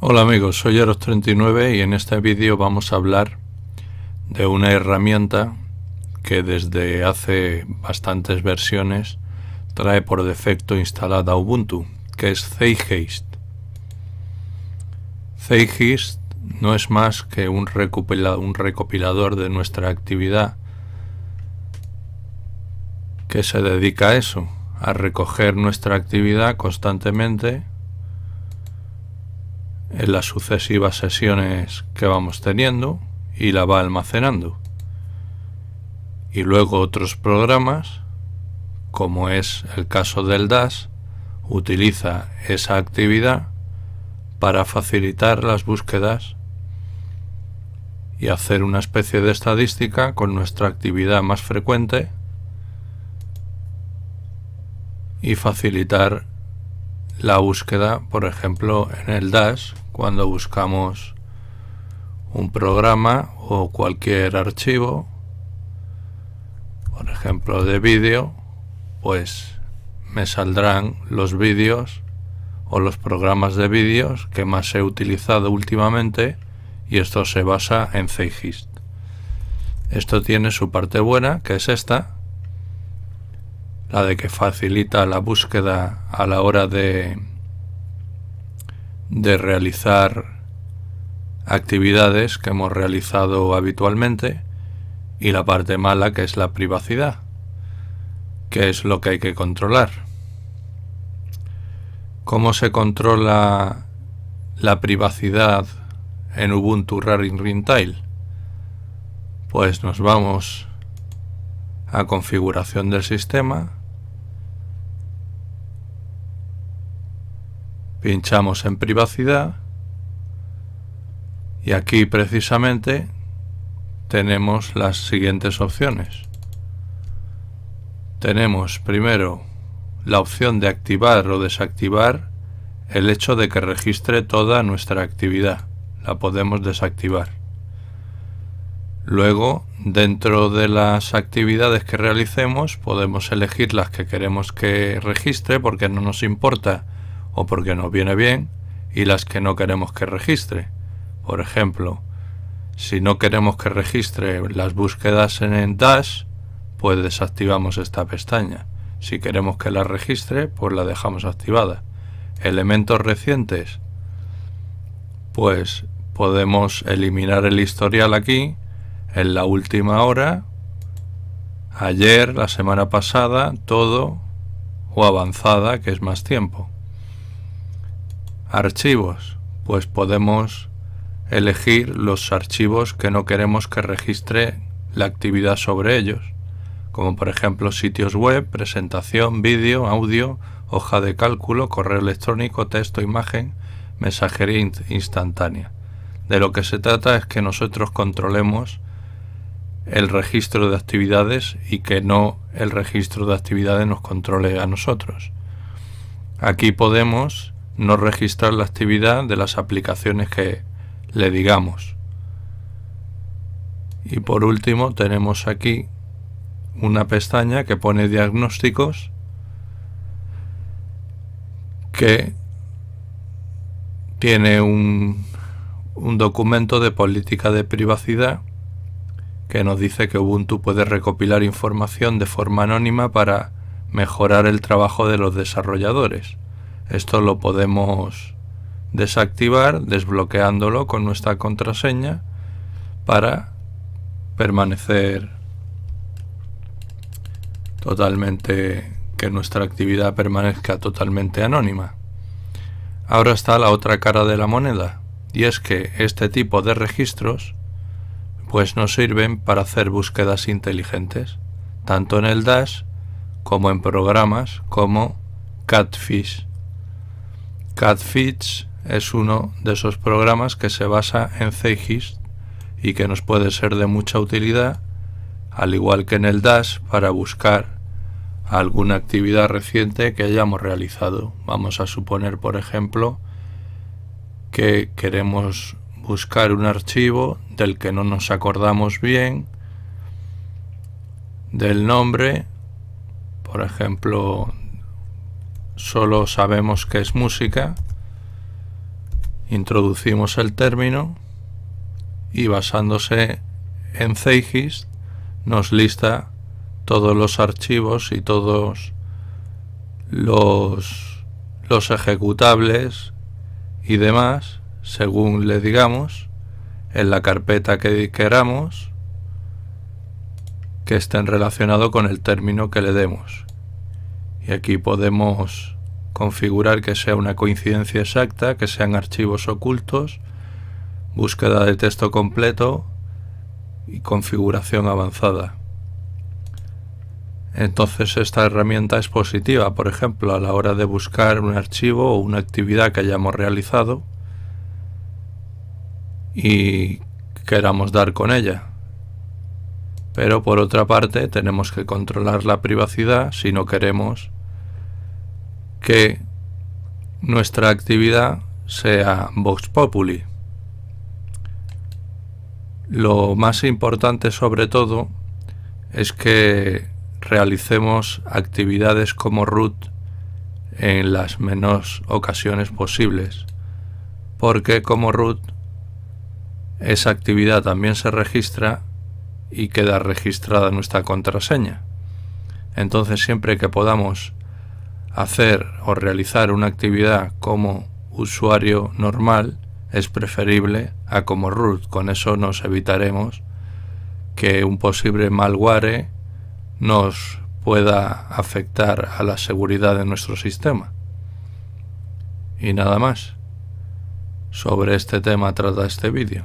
Hola amigos, soy Eros39 y en este vídeo vamos a hablar de una herramienta que desde hace bastantes versiones trae por defecto instalada Ubuntu, que es Zeitgeist. Zeitgeist no es más que un recopilador de nuestra actividad que se dedica a eso, a recoger nuestra actividad constantemente en las sucesivas sesiones que vamos teniendo y la va almacenando. Y luego otros programas, como es el caso del DAS, utiliza esa actividad para facilitar las búsquedas y hacer una especie de estadística con nuestra actividad más frecuente y facilitar la búsqueda, por ejemplo, en el Dash, cuando buscamos un programa o cualquier archivo, por ejemplo, de vídeo, pues me saldrán los vídeos o los programas de vídeos que más he utilizado últimamente y esto se basa en CGIST. Esto tiene su parte buena, que es esta, la de que facilita la búsqueda a la hora de, de realizar actividades que hemos realizado habitualmente y la parte mala que es la privacidad, que es lo que hay que controlar. ¿Cómo se controla la privacidad en Ubuntu Raring Rintail? Pues nos vamos a configuración del sistema, pinchamos en privacidad y aquí precisamente tenemos las siguientes opciones. Tenemos primero la opción de activar o desactivar el hecho de que registre toda nuestra actividad. La podemos desactivar. Luego, dentro de las actividades que realicemos, podemos elegir las que queremos que registre porque no nos importa o porque nos viene bien y las que no queremos que registre. Por ejemplo, si no queremos que registre las búsquedas en Dash, pues desactivamos esta pestaña. Si queremos que la registre, pues la dejamos activada. Elementos recientes, pues podemos eliminar el historial aquí en la última hora, ayer, la semana pasada, todo o avanzada, que es más tiempo. Archivos, pues podemos elegir los archivos que no queremos que registre la actividad sobre ellos, como por ejemplo sitios web, presentación, vídeo, audio, hoja de cálculo, correo electrónico, texto, imagen, mensajería instantánea. De lo que se trata es que nosotros controlemos el registro de actividades y que no el registro de actividades nos controle a nosotros. Aquí podemos no registrar la actividad de las aplicaciones que le digamos. Y por último tenemos aquí una pestaña que pone diagnósticos que tiene un, un documento de política de privacidad que nos dice que Ubuntu puede recopilar información de forma anónima para mejorar el trabajo de los desarrolladores. Esto lo podemos desactivar desbloqueándolo con nuestra contraseña para permanecer totalmente que nuestra actividad permanezca totalmente anónima. Ahora está la otra cara de la moneda, y es que este tipo de registros pues nos sirven para hacer búsquedas inteligentes, tanto en el Dash como en programas como Catfish. Catfish es uno de esos programas que se basa en CGIS y que nos puede ser de mucha utilidad, al igual que en el Dash, para buscar alguna actividad reciente que hayamos realizado. Vamos a suponer, por ejemplo, que queremos buscar un archivo del que no nos acordamos bien del nombre por ejemplo solo sabemos que es música introducimos el término y basándose en Zeigis nos lista todos los archivos y todos los, los ejecutables y demás según le digamos, en la carpeta que queramos, que estén relacionados con el término que le demos. Y aquí podemos configurar que sea una coincidencia exacta, que sean archivos ocultos, búsqueda de texto completo y configuración avanzada. Entonces esta herramienta es positiva, por ejemplo, a la hora de buscar un archivo o una actividad que hayamos realizado y queramos dar con ella. Pero por otra parte tenemos que controlar la privacidad si no queremos que nuestra actividad sea Vox Populi. Lo más importante sobre todo es que realicemos actividades como root en las menos ocasiones posibles, porque como root esa actividad también se registra y queda registrada nuestra contraseña. Entonces siempre que podamos hacer o realizar una actividad como usuario normal es preferible a como root. Con eso nos evitaremos que un posible malware nos pueda afectar a la seguridad de nuestro sistema. Y nada más. Sobre este tema trata este vídeo.